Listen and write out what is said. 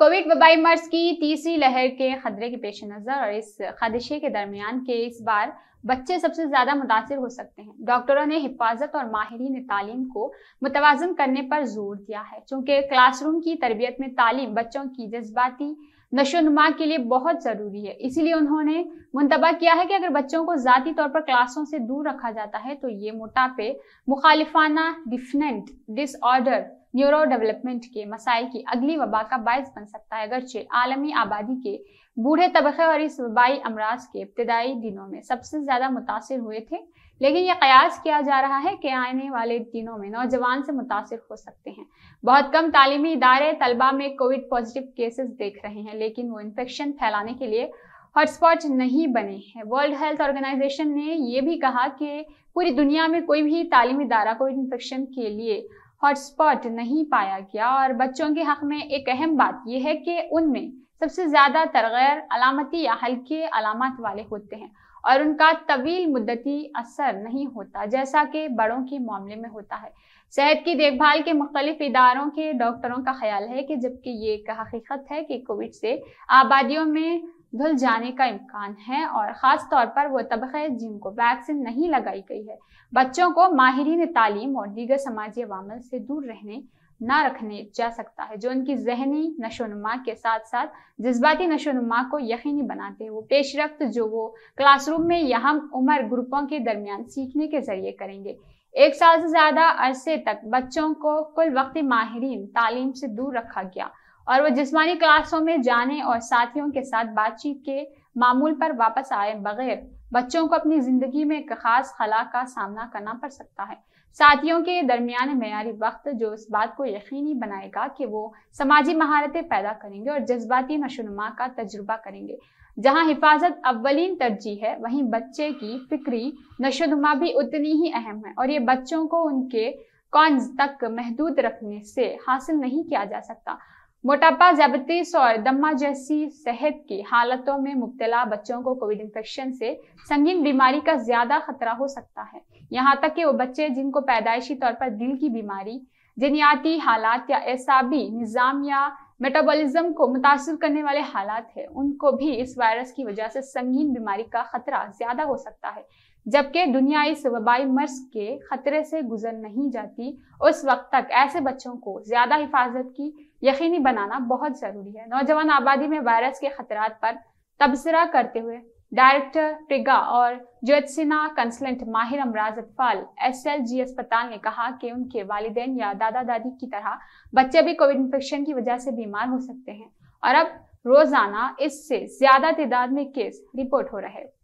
Covid वबाई मर्ज की तीसरी लहर के खतरे के पेश नज़र और इस खदशे के दरमियान के इस बार बच्चे सबसे ज़्यादा मुतासर हो सकते हैं डॉक्टरों ने हिफाजत और माहरीन तालीम को मुतवाजन करने पर जोर दिया है चूंकि क्लासरूम की तरबियत में तालीम बच्चों की जज्बाती नशो नुमा के लिए बहुत ज़रूरी है इसीलिए उन्होंने मुंतबा किया है कि अगर बच्चों को ज़ाती तौर पर क्लासों से दूर रखा जाता है तो ये मोटापे मुखालिफाना डिफनेंट डिसऑर्डर न्यूरो डेवलपमेंट के मसाइल की अगली वबा का बायस बन सकता है अगरचे आलमी आबादी के बूढ़े तबके और इस वबाई अमराज के इब्तदाई दिनों में सबसे ज़्यादा मुतासर हुए थे लेकिन यह कयास किया जा रहा है कि आने वाले दिनों में नौजवान से मुतासर हो सकते हैं बहुत कम तालीमी इदारे तलबा में कोविड पॉजिटिव केसेस देख रहे हैं लेकिन वो इन्फेक्शन फैलाने के लिए हॉटस्पॉट नहीं बने हैं वर्ल्ड हेल्थ ऑर्गेनाइजेशन ने यह भी कहा कि पूरी दुनिया में कोई भी तालीमी इदारा कोविड इन्फेक्शन के लिए हॉटस्पॉट नहीं पाया गया और बच्चों के हक में एक अहम बात यह है कि उनमें सबसे ज़्यादा गैर अलामती या हल्के अलामत वाले होते हैं और उनका तवील मुद्दती असर नहीं होता जैसा कि बड़ों के मामले में होता है सेहत की देखभाल के मुख्तलिफ इदारों के डॉक्टरों का ख्याल है कि जबकि ये एक हकीकत है कि कोविड से आबादियों में धुल जाने का इम्कान है और ख़ास तौर पर वो तबके जिनको वैक्सीन नहीं लगाई गई है बच्चों को माहरीन तालीम और दीगर समाजी अवामल से दूर रहने ना रखने जा सकता है जो उनकी जहनी नशोनुमा के साथ साथ जज्बाती नशोनुमा को यकीनी बनाते हैं वो पेशरफ जो वो क्लासरूम में यह उम्र ग्रुपों के दरमियान सीखने के जरिए करेंगे एक साल से ज़्यादा अरसे तक बच्चों को कुल वक्ती माहरीन तालीम से दूर रखा गया और वो जिस्मानी क्लासों में जाने और साथियों के साथ बातचीत के मामूल पर वापस आए बगैर बच्चों को अपनी जिंदगी में एक खास खला का सामना करना पड़ सकता है साथियों के दरमियान मैारी वक्त जो इस बात को यकीनी बनाएगा कि वो समाजी महारतें पैदा करेंगे और जज्बाती नशोनुमा का तजुर्बा करेंगे जहां हिफाजत अवलिन तरजीह है वहीं बच्चे की फिक्री नशोनुमा भी उतनी ही अहम है और ये बच्चों को उनके कौन तक महदूद रखने से हासिल नहीं किया जा सकता मोटापा जबतीस और दम्मा जैसी सेहत की हालतों में मुबतला बच्चों को कोविड इन्फेक्शन से संगीन बीमारी का ज्यादा खतरा हो सकता है यहाँ तक कि वो बच्चे जिनको पैदाइशी तौर पर दिल की बीमारी जनियाती हालात या एसाबी निज़ाम या मेटाबॉलिज्म को मुतासर करने वाले हालात है उनको भी इस वायरस की वजह से संगीन बीमारी का खतरा ज्यादा हो सकता है जबकि दुनिया इस वबाई मर्ज के खतरे से गुजर नहीं जाती उस वक्त तक ऐसे बच्चों को ज़्यादा हिफाजत की यकीनी बनाना बहुत ज़रूरी है नौजवान आबादी में वायरस के खतरा पर तबसरा करते हुए डायरेक्टर प्रिगा और ज्योत्सिना कंसलेंट माहिर अमराज अतफाल एस एल जी अस्पताल ने कहा कि उनके वालदेन या दादा दादी की तरह बच्चे भी कोविड इन्फेक्शन की वजह से बीमार हो सकते हैं और अब रोजाना इससे ज्यादा तादाद में केस रिपोर्ट हो रहे हैं